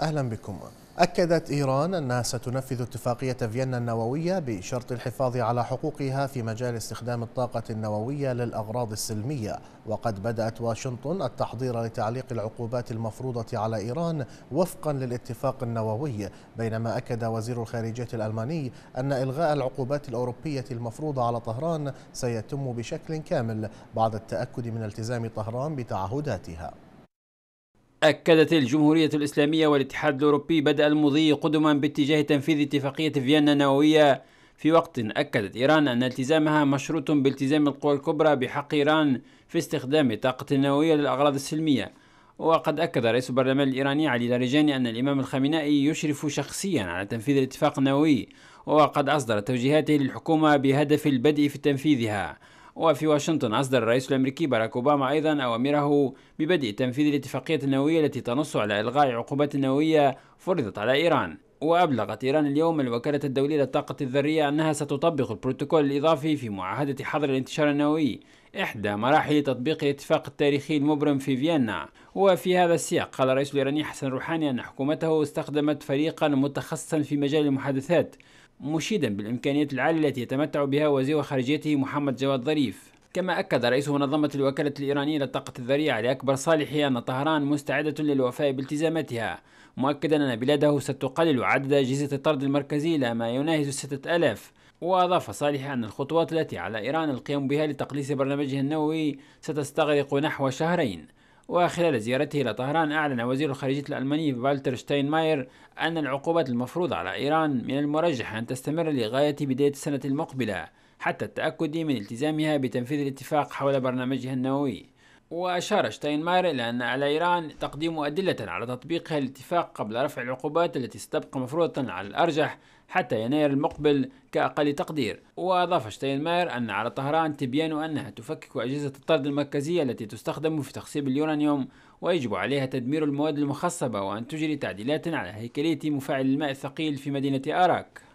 أهلا بكم أكدت إيران أنها ستنفذ اتفاقية فيينا النووية بشرط الحفاظ على حقوقها في مجال استخدام الطاقة النووية للأغراض السلمية وقد بدأت واشنطن التحضير لتعليق العقوبات المفروضة على إيران وفقا للاتفاق النووي بينما أكد وزير الخارجية الألماني أن إلغاء العقوبات الأوروبية المفروضة على طهران سيتم بشكل كامل بعد التأكد من التزام طهران بتعهداتها أكدت الجمهورية الإسلامية والاتحاد الأوروبي بدء المضي قدما باتجاه تنفيذ اتفاقية فيينا النووية في وقت أكدت إيران أن التزامها مشروط بالتزام القوى الكبرى بحق إيران في استخدام الطاقة النووية للأغراض السلمية وقد أكد رئيس البرلمان الإيراني علي دارجاني أن الإمام الخامنائي يشرف شخصيا على تنفيذ الاتفاق النووي وقد أصدر توجيهاته للحكومة بهدف البدء في تنفيذها وفي واشنطن أصدر الرئيس الأمريكي باراك أوباما أيضا أوامره ببدء تنفيذ الاتفاقية النووية التي تنص على إلغاء عقوبات نووية فرضت على إيران وأبلغت إيران اليوم الوكالة الدولية للطاقة الذرية أنها ستطبق البروتوكول الإضافي في معاهدة حظر الانتشار النووي إحدى مراحل تطبيق الاتفاق التاريخي المبرم في فيينا وفي هذا السياق قال الرئيس الإيراني حسن روحاني أن حكومته استخدمت فريقا متخصصا في مجال المحادثات مشيدا بالإمكانيات العالية التي يتمتع بها وزير خارجيته محمد جواد ظريف كما أكد رئيس منظمة الوكالة الإيرانية للطاقة الذريعة لأكبر صالحي أن طهران مستعدة للوفاء بالتزاماتها مؤكدا أن بلاده ستقلل عدد أجهزة الطرد المركزي إلى ما يناهز 6000 وأضاف صالحي أن الخطوات التي على إيران القيام بها لتقليص برنامجها النووي ستستغرق نحو شهرين وخلال زيارته إلى طهران أعلن وزير الخارجية الألماني فالتر شتاينماير أن العقوبات المفروضة على إيران من المرجح أن تستمر لغاية بداية السنة المقبلة حتى التأكد من التزامها بتنفيذ الاتفاق حول برنامجها النووي وأشار شتاينماير إلى أن على إيران تقديم أدلة على تطبيق الاتفاق قبل رفع العقوبات التي ستبقى مفروضة على الأرجح حتى يناير المقبل كأقل تقدير وأضاف شتاينماير أن على طهران تبيان أنها تفكك أجهزة الطرد المركزية التي تستخدم في تخصيب اليورانيوم ويجب عليها تدمير المواد المخصبة وأن تجري تعديلات على هيكلية مفاعل الماء الثقيل في مدينة آراك